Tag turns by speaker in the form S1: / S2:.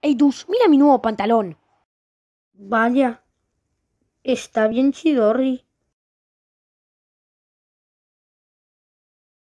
S1: ¡Ey, Dus, mira mi nuevo pantalón. Vaya, está bien chidorri.